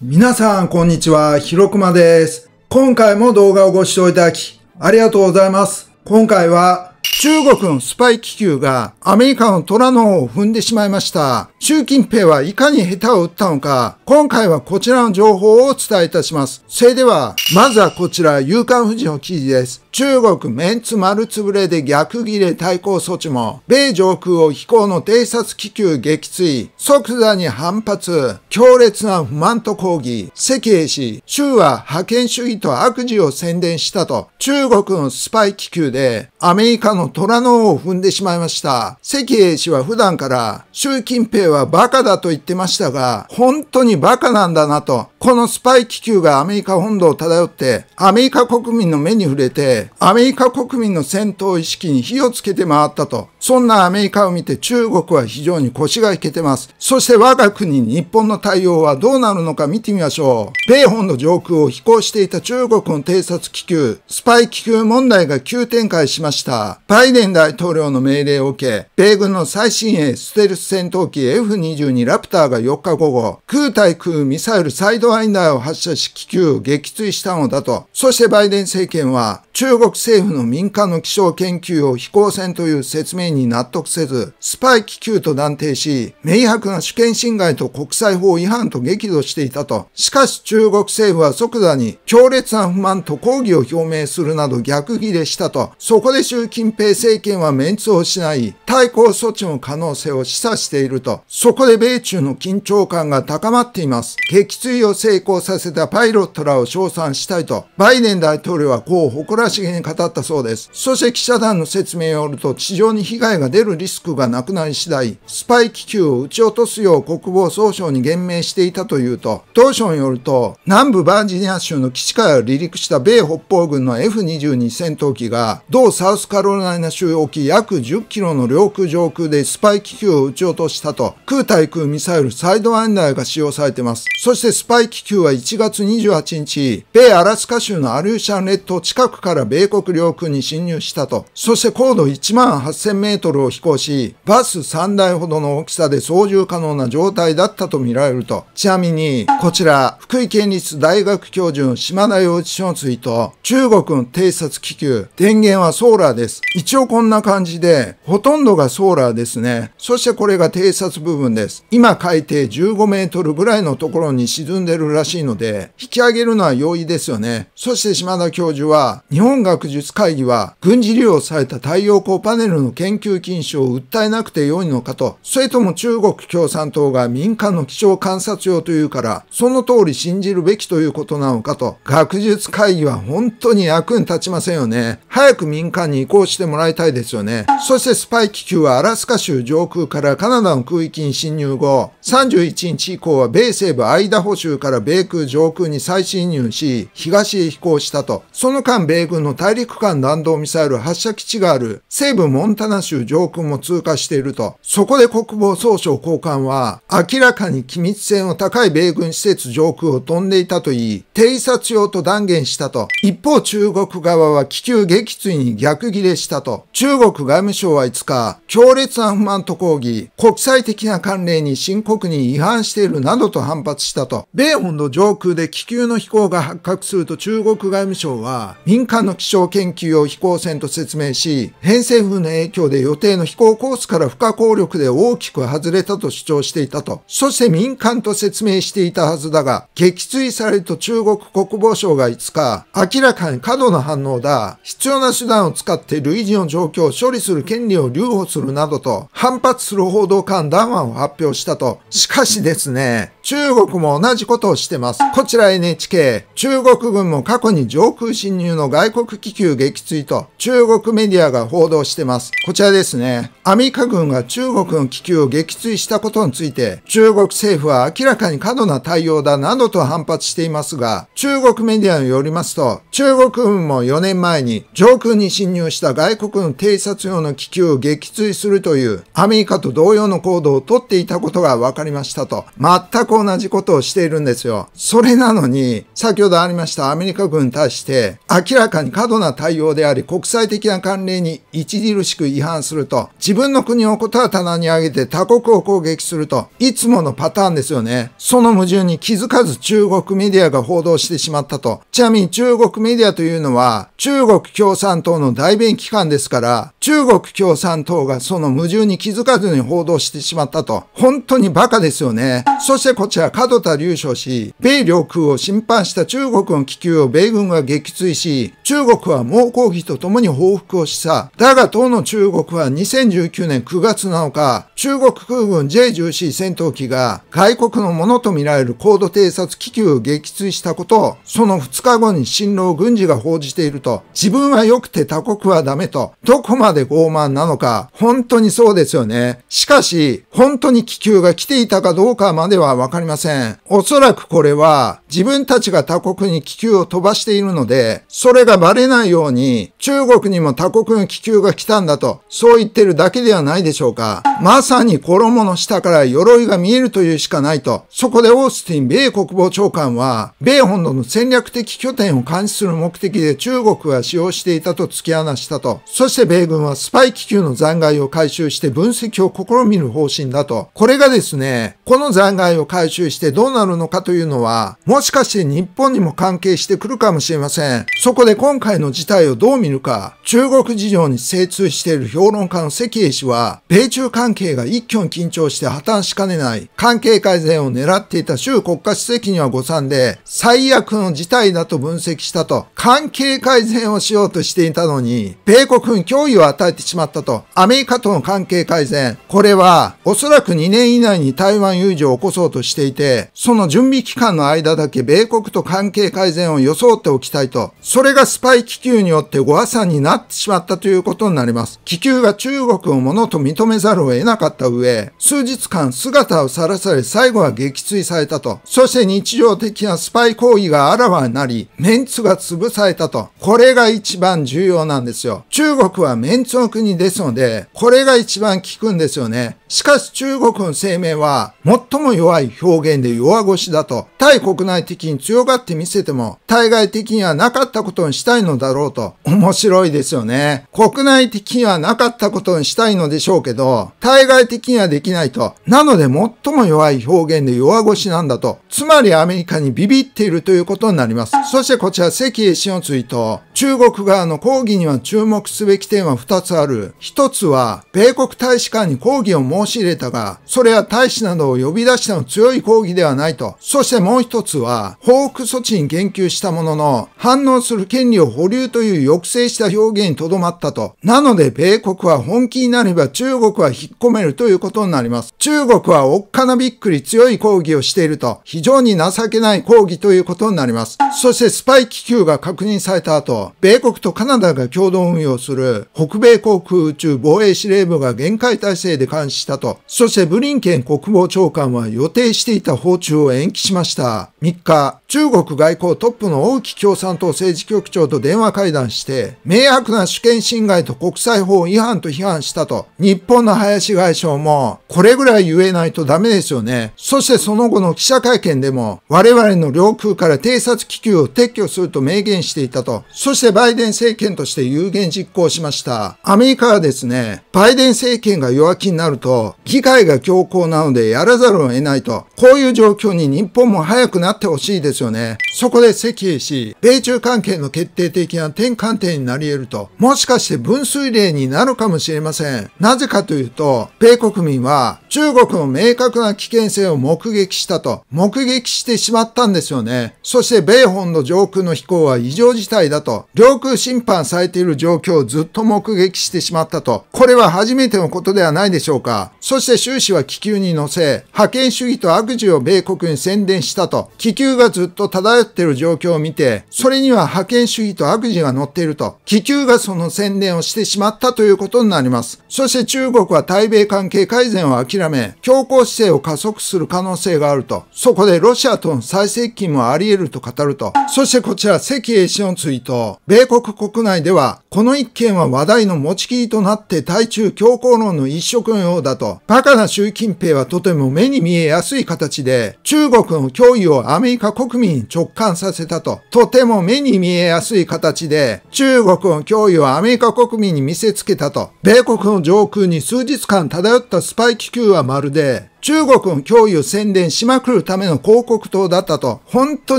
皆さん、こんにちは。ひろくまです。今回も動画をご視聴いただき、ありがとうございます。今回は、中国のスパイ気球がアメリカの虎の方を踏んでしまいました。習近平はいかに下手を打ったのか、今回はこちらの情報をお伝えいたします。それでは、まずはこちら、夕刊富士の記事です。中国メンツ丸つぶれで逆ギレ対抗措置も、米上空を飛行の偵察気球撃墜、即座に反発、強烈な不満と抗議、赤英氏、州は覇権主義と悪事を宣伝したと、中国のスパイ気球で、アメリカの虎の尾を踏んでしまいました。関英氏は普段から習近平はバカだと言ってましたが、本当にバカなんだなと、このスパイ気球がアメリカ本土を漂って、アメリカ国民の目に触れて、アメリカ国民の戦闘意識に火をつけて回ったと、そんなアメリカを見て中国は非常に腰が引けてます。そして我が国日本の対応はどうなるのか見てみましょう。米本の上空を飛行していた中国の偵察気球、スパイ気球問題が急展開しました。バイデン大統領の命令を受け、米軍の最新鋭ステルス戦闘機 F22 ラプターが4日午後、空対空ミサイルサイドワインダーを発射し気球を撃墜したのだと。そしてバイデン政権は中国政府の民間の気象研究を飛行船という説明命に納得せず、スパイ気球と断定し、明白な主権侵害と国際法違反と激怒していたと。しかし中国政府は即座に強烈な不満と抗議を表明するなど逆ギレしたと。そこで習近平政権はメンツを失い、対抗措置の可能性を示唆していると。そこで米中の緊張感が高まっています。撃墜を成功させたパイロットらを称賛したいと、バイデン大統領はこう誇らしげに語ったそうです。そして記者団の説明によると、地上に飛被害が出るリスクがなくなり次第、スパイ気球を撃ち落とすよう国防総省に言明していたというと、当初によると、南部バージニア州の基地から離陸した米北方軍の F22 戦闘機が、同サウスカロライナ州沖約10キロの領空上空でスパイ気球を撃ち落としたと、空対空ミサイルサイドワンダーが使用されています。そしてスパイ気球は1月28日、米アラスカ州のアリューシャン列島近くから米国領空に侵入したと、そして高度1万8000メメートルを飛行し、バス3台ほどの大きさで操縦可能な状態だったとみられると。ちなみに、こちら、福井県立大学教授の島田洋一氏のツイート、中国の偵察気球、電源はソーラーです。一応こんな感じで、ほとんどがソーラーですね。そしてこれが偵察部分です。今海底15メートルぐらいのところに沈んでるらしいので、引き上げるのは容易ですよね。そして島田教授は、日本学術会議は軍事利用された太陽光パネルの研究禁止を訴えなくてよいのかと、それとも中国共産党が民間の気象観察用というから、その通り信じるべきということなのかと、学術会議は本当に役に立ちませんよね。早く民間に移行してもらいたいですよね。そしてスパイ気球はアラスカ州上空からカナダの空域に侵入後、31日以降は米西部アイダホ州から米空上空に再侵入し、東へ飛行したと、その間米軍の大陸間弾道ミサイル発射基地がある西部モンタナ州州上空も通過していると。そこで国防総省高官は、明らかに機密性の高い米軍施設上空を飛んでいたと言い、偵察用と断言したと。一方中国側は気球撃墜に逆切れしたと。中国外務省は5日、強烈な不満と抗議、国際的な慣例に深刻に違反しているなどと反発したと。米本土上空で気球の飛行が発覚すると中国外務省は、民間の気象研究を飛行船と説明し、偏西風の影響でで予定の飛行コースから不可抗力で大きく外れたと主張していたと、そして民間と説明していたはずだが、撃墜されると中国国防省が5日、明らかに過度な反応だ、必要な手段を使って類似の状況を処理する権利を留保するなどと、反発する報道官談話を発表したと。しかしですね、中国も同じことをしてます。こちら NHK、中国軍も過去に上空侵入の外国気球撃墜と中国メディアが報道してます。こちららですね、アメリカ軍が中国の気球を撃墜したことについて、中国政府は明らかに過度な対応だなどと反発していますが、中国メディアによりますと、中国軍も4年前に上空に侵入した外国の偵察用の気球を撃墜するというアメリカと同様の行動をとっていたことが分かりましたと、全く同じことをしているんですよ。それなのに、先ほどありましたアメリカ軍に対して、明らかに過度な対応であり国際的な慣例に著しく違反反すると、自分の国をことは棚に上げて他国を攻撃すると、いつものパターンですよね。その矛盾に気づかず中国メディアが報道してしまったと。ちなみに中国メディアというのは、中国共産党の代弁機関ですから、中国共産党がその矛盾に気づかずに報道してしまったと。本当にバカですよね。そしてこちら、角田隆翔氏、米領空を侵犯した中国の気球を米軍が撃墜し、中国は猛抗議とともに報復をした。だが、党の中国国は2019年9月7日、中国空軍 J-10C 戦闘機が外国のものとみられる高度偵察気球を撃墜したことを、その2日後に新郎軍事が報じていると、自分は良くて他国はダメと、どこまで傲慢なのか、本当にそうですよね。しかし、本当に気球が来ていたかどうかまではわかりません。おそらくこれは、自分たちが他国に気球を飛ばしているので、それがバレないように、中国にも他国の気球が来たんだと、そう言ってるだけではないでしょうか。まさに衣の下から鎧が見えるというしかないと。そこでオースティン米国防長官は、米本土の戦略的拠点を監視する目的で中国が使用していたと突き放したと。そして米軍はスパイ気球の残骸を回収して分析を試みる方針だと。これがですね、この残骸を回収してどうなるのかというのは、もしかして日本にも関係してくるかもしれません。そこで今回の事態をどう見るか、中国事情に精通している評論家の関英氏は、米中関係が一挙に緊張して破綻しかねない、関係改善を狙っていた習国家主席には誤算で、最悪の事態だと分析したと、関係改善をしようとしていたのに、米国に脅威を与えてしまったと、アメリカとの関係改善、これは、おそらく2年以内に台湾有事を起こそうとしていて、その準備期間の間だけ米国と関係改善を装っておきたいと、それがスパイ気球によってご破算になってしまったということになります。気球球が中国をものと認めざるを得なかった上、数日間姿をさらされ最後は撃墜されたと、そして日常的なスパイ行為があらわになり、メンツが潰されたと、これが一番重要なんですよ。中国はメンツの国ですので、これが一番効くんですよね。しかし中国の声明は、最も弱い表現で弱腰だと、対国内的に強がって見せても、対外的にはなかったことにしたいのだろうと、面白いですよね。国内的にはなかったことにしたいのでしょうけど、対外的にはできないと。なので最も弱い表現で弱腰なんだと。つまりアメリカにビビっているということになります。そしてこちら関英氏のツイート。中国側の抗議には注目すべき点は2つある。1つは、米国大使館に抗議を申し入れたが、それは大使などを呼び出しての強い抗議ではないと。そしてもう1つは、報復措置に言及したものの、反応する権利を保留という抑制した表現にとどまったと。なので、米国国は本気になれば中国は引っ込めるということになります。中国はおっかなびっくり強い抗議をしていると、非常に情けない抗議ということになります。そしてスパイ気球が確認された後、米国とカナダが共同運用する北米航空宇宙防衛司令部が限界体制で監視したと、そしてブリンケン国防長官は予定していた訪中を延期しました。3日、中国外交トップの王毅共産党政治局長と電話会談して、明白な主権侵害と国際法違批判と批判したと。日本の林外相も、これぐらい言えないとダメですよね。そしてその後の記者会見でも、我々の領空から偵察気球を撤去すると明言していたと。そしてバイデン政権として有言実行しました。アメリカはですね、バイデン政権が弱気になると、議会が強硬なのでやらざるを得ないと。こういう状況に日本も早くなってほしいですよね。そこで席英し、米中関係の決定的な転換点になり得ると。もしかして分水嶺になるのかもしれません。なぜかというと、米国民は中国の明確な危険性を目撃したと、目撃してしまったんですよね。そして米本の上空の飛行は異常事態だと、領空侵犯されている状況をずっと目撃してしまったと、これは初めてのことではないでしょうか。そして習氏は気球に乗せ、覇権主義と悪事を米国に宣伝したと、気球がずっと漂っている状況を見て、それには覇権主義と悪事が乗っていると、気球がその宣伝をしてしまったということになります。そして中国は対米関係改善を諦め、強硬姿勢を加速する可能性があると、そこでロシアとの再接近もあり得ると語ると、そしてこちら関英氏のツイート、米国国内では、この一件は話題の持ちきりとなって対中強硬論の一色のようだと、バカな習近平はとても目に見えやすい形で、中国の脅威をアメリカ国民に直感させたと、とても目に見えやすい形で、中国の脅威をアメリカ国民に見せつけたと、米国の上空に数日間漂ったスパイ気球はまるで中国脅共有宣伝しまくるための広告塔だったと、本当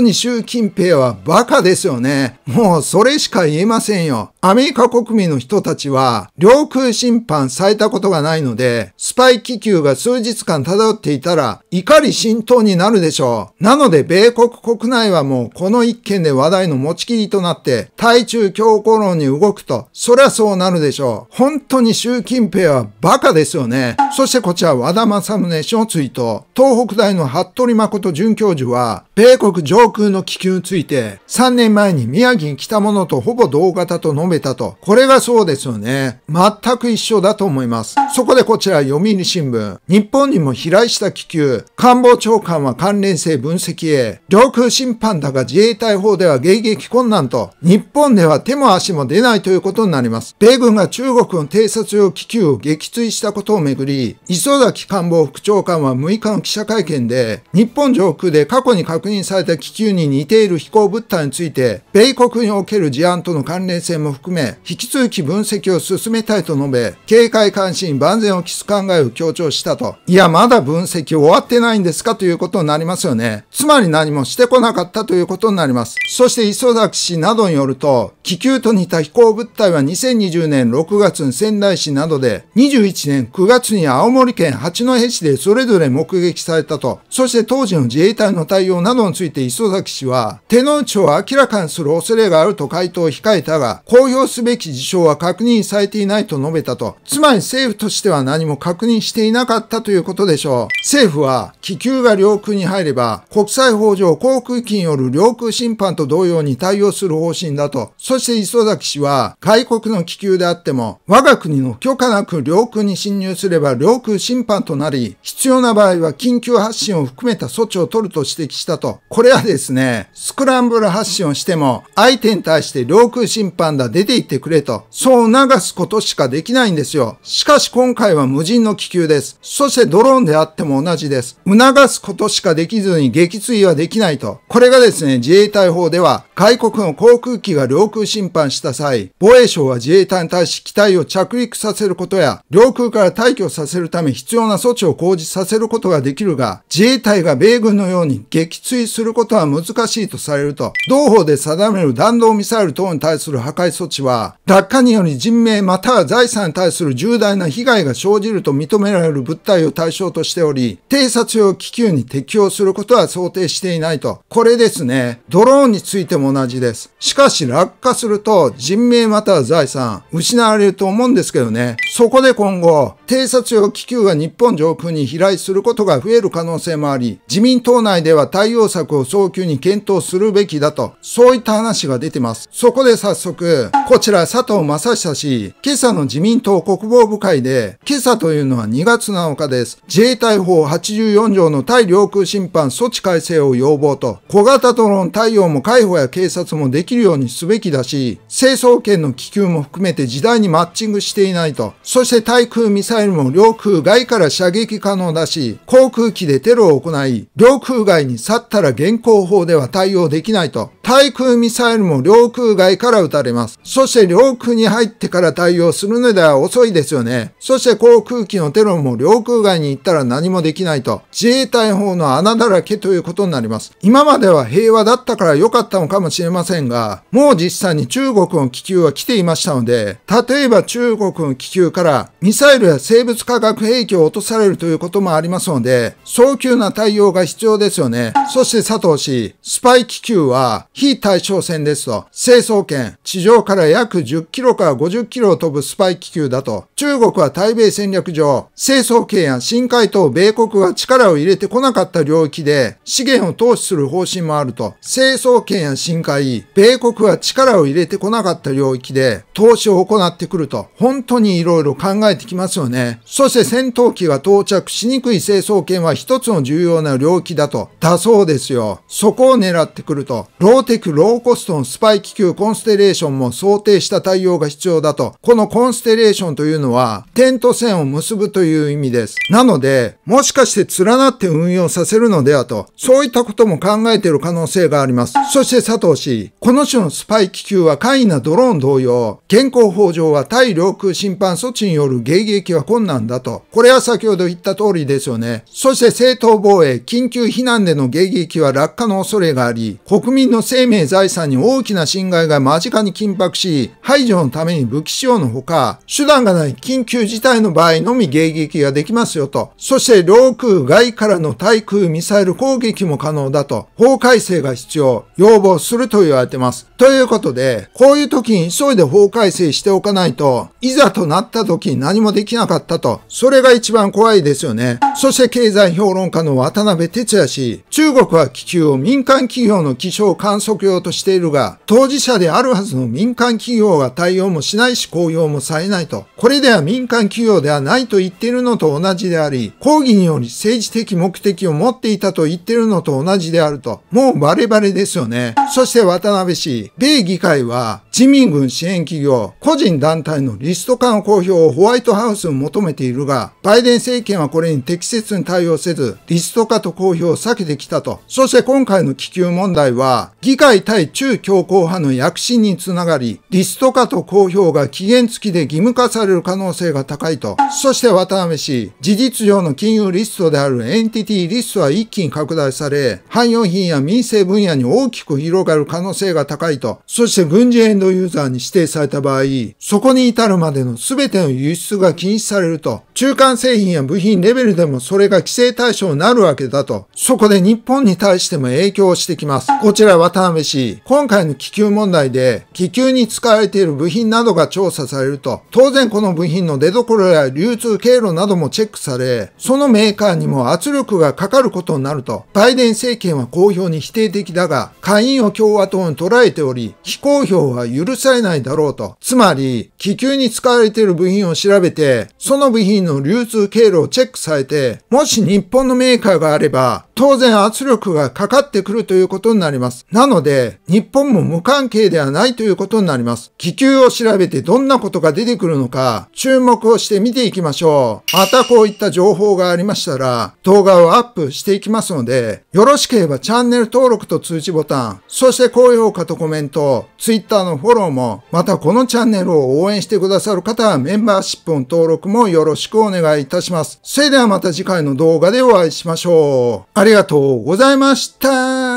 に習近平はバカですよね。もうそれしか言えませんよ。アメリカ国民の人たちは、領空侵犯されたことがないので、スパイ気球が数日間漂っていたら、怒り浸透になるでしょう。なので、米国国内はもうこの一件で話題の持ちきりとなって、対中強硬論に動くと、そりゃそうなるでしょう。本当に習近平はバカですよね。そしてこちら和田正宗をついた東北大の服部誠准教授は、米国上空の気球について、3年前に宮城に来たものとほぼ同型と述べたと。これがそうですよね。全く一緒だと思います。そこでこちら読売新聞。日本にも飛来した気球。官房長官は関連性分析へ。領空侵犯だが自衛隊法では迎撃困難と。日本では手も足も出ないということになります。米軍が中国の偵察用気球を撃墜したことをめぐり、磯崎官房副長官官は6日の記者会見で、日本上空で過去に確認された気球に似ている飛行物体について、米国における事案との関連性も含め、引き続き分析を進めたいと述べ、警戒監視に万全を期す考えを強調したと。いや、まだ分析終わってないんですかということになりますよね。つまり何もしてこなかったということになります。そして磯崎氏などによると、気球と似た飛行物体は2020年6月に仙台市などで、21年9月に青森県八戸市でそれぞれ目撃されたと。そして当時の自衛隊の対応などについて磯崎氏は、手の内を明らかにする恐れがあると回答を控えたが、公表すべき事象は確認されていないと述べたと。つまり政府としては何も確認していなかったということでしょう。政府は、気球が領空に入れば、国際法上航空機による領空侵犯と同様に対応する方針だと。そして磯崎氏は、外国の気球であっても、我が国の許可なく領空に侵入すれば領空侵犯となり、必必要な場合は緊急発進を含めた措置を取ると指摘したと。これはですね、スクランブル発信をしても、相手に対して領空侵犯だ、出て行ってくれと、そう流すことしかできないんですよ。しかし今回は無人の気球です。そしてドローンであっても同じです。促すことしかできずに撃墜はできないと。これがですね、自衛隊法では、外国の航空機が領空侵犯した際、防衛省は自衛隊に対し機体を着陸させることや、領空から退去させるため必要な措置を講じさせることができるが、自衛隊が米軍のように撃墜することは難しいとされると、同法で定める弾道ミサイル等に対する破壊措置は、落下により人命または財産に対する重大な被害が生じると認められる物体を対象としており、偵察用気球に適用することは想定していないと。これですね。ドローンについても同じです。しかし落下すると人命または財産失われると思うんですけどね。そこで今後、偵察用気球が日本上空に飛来することが増える可能性もあり、自民党内では対応策を早急に検討するべきだと、そういった話が出てます。そこで早速、こちら佐藤正久氏、今朝の自民党国防部会で、今朝というのは2月7日です。自衛隊法84条の対領空侵犯措置改正を要望と、小型ドローン対応も海保や警察もできるようにすべきだし、清掃権の気球も含めて時代にマッチングしていないと、そして対空ミサイル際にも領空外から射撃可能だし、航空機でテロを行い、領空外に去ったら現行法では対応できないと、対空ミサイルも領空外から撃たれます。そして領空に入ってから対応するのでは遅いですよね。そして航空機のテロも領空外に行ったら何もできないと、自衛隊法の穴だらけということになります。今までは平和だったから良かったのかもしれませんが、もう実際に中国の気球は来ていましたので、例えば中国の気球からミサイルや生物化学兵器を落とされるということもありますので、早急な対応が必要ですよね。そして佐藤氏、スパイ気球は非対称戦ですと、成層圏、地上から約10キロから50キロを飛ぶスパイ気球だと、中国は対米戦略上、成層圏や深海等米国が力を入れてこなかった領域で資源を投資する方針もあると、成層圏や深海、米国は力を入れてこなかった領域で投資を行ってくると、本当に色々考えてきますよね。ね。そして戦闘機が到着しにくい成層圏は一つの重要な領域だと。だそうですよ。そこを狙ってくると。ローテク、ローコストのスパイ気球コンステレーションも想定した対応が必要だと。このコンステレーションというのは、点と線を結ぶという意味です。なので、もしかして連なって運用させるのではと、そういったことも考えている可能性があります。そして佐藤氏、この種のスパイ気球は簡易なドローン同様、現行法上は対領空侵犯措置による迎撃は困難だと。これは先ほど言った通りですよね。そして正当防衛、緊急避難での迎撃は落下の恐れがあり、国民の生命財産に大きな侵害が間近に緊迫し、排除のために武器使用のほか、手段がない緊急事態の場合のみ迎撃ができますよと。そして領空外からの対空ミサイル攻撃も可能だと。法改正が必要、要望すると言われてます。ということで、こういう時に急いで法改正しておかないと、いざとなった時に何もできなくかったと。それが一番怖いですよね。そして経済評論家の渡辺哲也氏、中国は気球を民間企業の気象観測用としているが、当事者であるはずの民間企業が対応もしないし公用もされないと。これでは民間企業ではないと言っているのと同じであり、抗議により政治的目的を持っていたと言っているのと同じであると。もうバレバレですよね。そして渡辺氏、米議会は自民軍支援企業、個人団体のリスト化の公表をホワイトハウスに求めているが、バイデン政権はこれに適切に対応せず、リスト化と公表を避けてきたと。そして今回の気球問題は、議会対中強硬派の躍進につながり、リスト化と公表が期限付きで義務化される可能性が高いと。そして渡辺氏、事実上の金融リストであるエンティティリストは一気に拡大され、汎用品や民生分野に大きく広がる可能性が高いと。そして軍事エンドユーザーに指定された場合、そこに至るまでの全ての輸出が禁止されると、中間製品や部品レベルでもそれが規制対象になるわけだと、そこで日本に対しても影響してきます。こちら渡辺氏、今回の気球問題で、気球に使われている部品などが調査されると、当然この部品の出所や流通経路などもチェックされ、そのメーカーにも圧力がかかることになると、バイデン政権は公表に否定的だが、下院を共和党に捉えており、非公表は許されないだろうと。つまり、気球に使われている部品を調べて、その部品の流通経路をチェックされて、もし日本のメーカーがあれば、当然圧力がかかってくるということになります。なので、日本も無関係ではないということになります。気球を調べてどんなことが出てくるのか、注目をして見ていきましょう。またこういった情報がありましたら、動画をアップしていきますので、よろしければチャンネル登録と通知ボタン、そして高評価とコメント、ツイッターのフォローも、またこのチャンネルを応援してくださる方はメンバーシップの登録もよろしくお願いいたします。それではまた次回の動画でお会いしましょう。ありがとうございました。